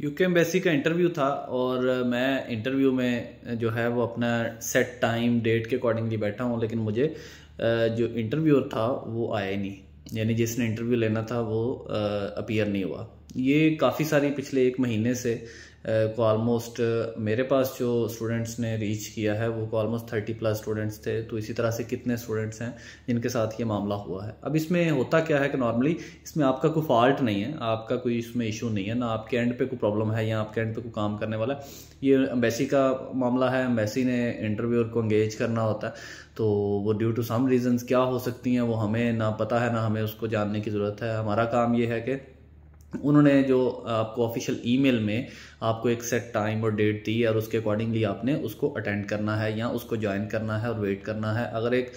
UK embassy का interview था और मैं इंटरव्यू में जो है वो अपना सेट टाइम डेट के अकॉर्डिंगली बैठा हूँ लेकिन मुझे जो इंटरव्यूअर था वो आया ही नहीं यानी जिसने इंटरव्यू लेना था वो अपीयर नहीं हुआ ये काफ़ी सारी पिछले एक महीने से को ऑलमोस्ट मेरे पास जो स्टूडेंट्स ने रीच किया है वो ऑलमोस्ट थर्टी प्लस स्टूडेंट्स थे तो इसी तरह से कितने स्टूडेंट्स हैं जिनके साथ ये मामला हुआ है अब इसमें होता क्या है कि नॉर्मली इसमें आपका कोई फॉल्ट नहीं है आपका कोई इसमें इशू नहीं है ना आपके एंड पे कोई प्रॉब्लम है या आपके एंड पे कोई काम करने वाला है ये अम्बेसी का मामला है अम्बेसी ने इंटरव्यूअर को एंगेज करना होता है तो वो ड्यू टू सम रीजंस क्या हो सकती हैं वो हमें ना पता है ना हमें उसको जानने की ज़रूरत है हमारा काम ये है कि उन्होंने जो आपको ऑफिशियल ईमेल में आपको एक सेट टाइम और डेट दी है और उसके अकॉर्डिंगली आपने उसको अटेंड करना है या उसको ज्वाइन करना है और वेट करना है अगर एक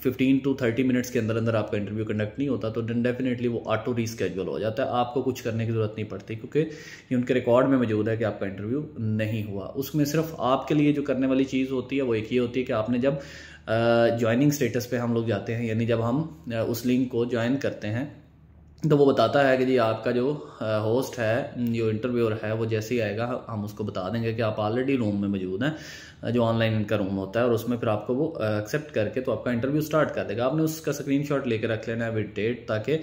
फिफ्टीन टू थर्टी मिनट्स के अंदर अंदर आपका इंटरव्यू कंडक्ट नहीं होता तो डेफिनेटली वो ऑटो रिस्केजुअल हो जाता है आपको कुछ करने की ज़रूरत नहीं पड़ती क्योंकि ये उनके रिकॉर्ड में मौजूद है कि आपका इंटरव्यू नहीं हुआ उसमें सिर्फ आपके लिए जो करने वाली चीज़ होती है वो एक ही होती है कि आपने जब ज्वाइनिंग स्टेटस पर हम लोग जाते हैं यानी जब हम उस लिंक को ज्वाइन करते हैं तो वो बताता है कि जी आपका जो होस्ट है जो इंटरव्यूअर है वो जैसे ही आएगा हम उसको बता देंगे कि आप ऑलरेडी रूम में मौजूद हैं जो ऑनलाइन इनका रूम होता है और उसमें फिर आपको वो एक्सेप्ट करके तो आपका इंटरव्यू स्टार्ट कर देगा आपने उसका स्क्रीनशॉट लेकर रख लेना है विद डेट ताकि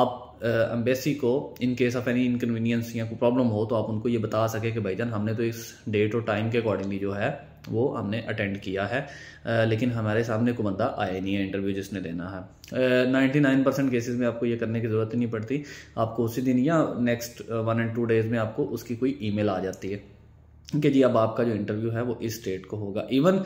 आप एम्बेसी को in case of any inconvenience या कोई प्रॉब्लम हो तो आप उनको ये बता सके कि भाई जान हमने तो इस डेट और टाइम के अकॉर्डिंगली जो है वो हमने अटेंड किया है लेकिन हमारे सामने कोई बंदा आया नहीं है इंटरव्यू जिसने देना है नाइन्टी नाइन परसेंट केसेज में आपको ये करने की ज़रूरत नहीं पड़ती आपको उसी दिन या next one and two days में आपको उसकी कोई ईमेल आ जाती है कि जी अब आपका जो इंटरव्यू है वो इस डेट को होगा इवन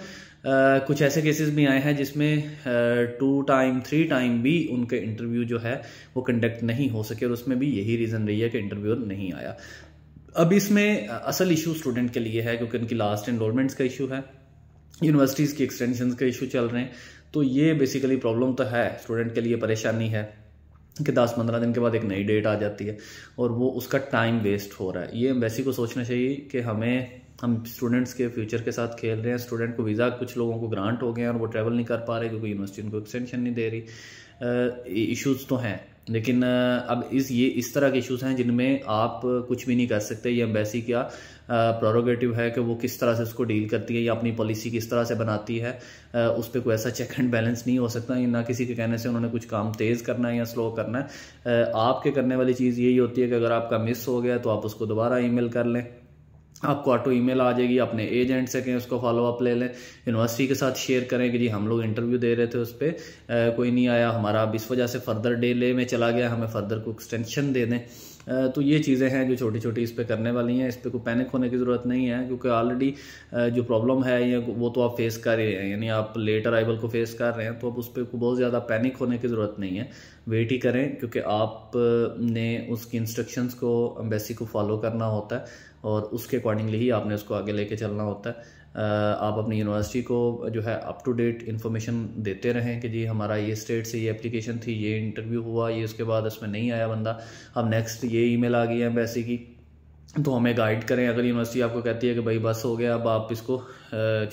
Uh, कुछ ऐसे केसेस भी आए हैं जिसमें टू टाइम थ्री टाइम भी उनके इंटरव्यू जो है वो कंडक्ट नहीं हो सके और उसमें भी यही रीज़न रही है कि इंटरव्यू नहीं आया अब इसमें असल इशू स्टूडेंट के लिए है क्योंकि उनकी लास्ट इनरोलमेंट्स का इशू है यूनिवर्सिटीज़ की एक्सटेंशन का इशू चल रहे हैं तो ये बेसिकली प्रॉब्लम तो है स्टूडेंट के लिए परेशानी है कि दस पंद्रह दिन के बाद एक नई डेट आ जाती है और वो उसका टाइम वेस्ट हो रहा है ये एम्बेसी को सोचना चाहिए कि हमें हम स्टूडेंट्स के फ्यूचर के साथ खेल रहे हैं स्टूडेंट को वीज़ा कुछ लोगों को ग्रांट हो गए हैं और वो ट्रैवल नहीं कर पा रहे क्योंकि यूनिवर्सिटी उनको एक्सटेंशन नहीं दे रही इश्यूज़ तो हैं लेकिन अब इस ये इस तरह के इश्यूज हैं जिनमें आप कुछ भी नहीं कर सकते ये अम्बेसी क्या प्रोरोगेटिव है कि वो किस तरह से उसको डील करती है या अपनी पॉलिसी किस तरह से बनाती है आ, उस पर कोई ऐसा चेक एंड बैलेंस नहीं हो सकता ना किसी के कहने से उन्होंने कुछ काम तेज़ करना है या स्लो करना है आपके करने वाली चीज़ यही होती है कि अगर आपका मिस हो गया तो आप उसको दोबारा ई कर लें आपको ऑटो ईमेल आ जाएगी अपने एजेंट से कहें उसको फॉलोअप ले लें यूनिवर्सिटी के साथ शेयर करें कि जी हम लोग इंटरव्यू दे रहे थे उस पर कोई नहीं आया हमारा अब इस वजह से फर्दर डे ले में चला गया हमें फर्दर को एक्सटेंशन दे दें तो ये चीज़ें हैं जो छोटी छोटी इस पर करने वाली हैं इस पर कोई पैनिक होने की ज़रूरत नहीं है क्योंकि ऑलरेडी जो प्रॉब्लम है ये वो तो आप फेस कर रहे हैं यानी आप लेट अराइवल को फेस कर रहे हैं तो आप उस पर बहुत ज़्यादा पैनिक होने की ज़रूरत नहीं है वेट ही करें क्योंकि आपने उसकी इंस्ट्रक्शंस को अम्बेसी को फॉलो करना होता है और उसके अकॉर्डिंगली ही आपने उसको आगे लेके चलना होता है आप अपनी यूनिवर्सिटी को जो है अप टू डेट इन्फॉर्मेशन देते रहें कि जी हमारा ये स्टेट से ये एप्लीकेशन थी ये इंटरव्यू हुआ ये उसके बाद इसमें नहीं आया बंदा अब नेक्स्ट ये ईमेल आ गई है वैसे की तो हमें गाइड करें अगर यूनिवर्सिटी आपको कहती है कि भाई बस हो गया अब आप इसको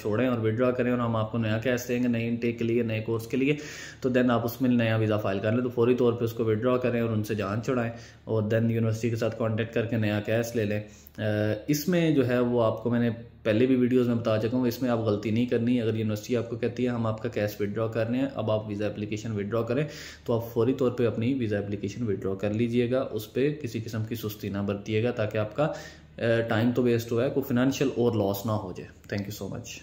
छोड़ें और विड्रा करें और हम आपको नया कैश देंगे नए इनटेक के लिए नए कोर्स के लिए तो देन आप उसमें नया वीज़ा फाइल कर लें तो फौरी तौर पे उसको विड्रा करें और उनसे जान चढ़ाएं और देन यूनिवर्सिटी के साथ कॉन्टेक्ट करके नया कैश ले लें इसमें जो है वो आपको मैंने पहले भी वीडियोस में बता चुका हूँ इसमें आप गलती नहीं करनी अगर यूनिवर्सिटी आपको कहती है हम आपका कैश विदड्रॉ कर रहे हैं अब आप वीज़ा एप्लीकेशन विदड्रॉ करें तो आप फौरी तौर पर अपनी वीज़ा एप्लीकेशन विदड्रॉ कर लीजिएगा उस पर किसी किस्म की सुस्ती ना बरतीएगा ताकि आपका टाइम तो वेस्ट हुआ है कोई फिनंशियल और लॉस ना हो जाए थैंक यू सो मच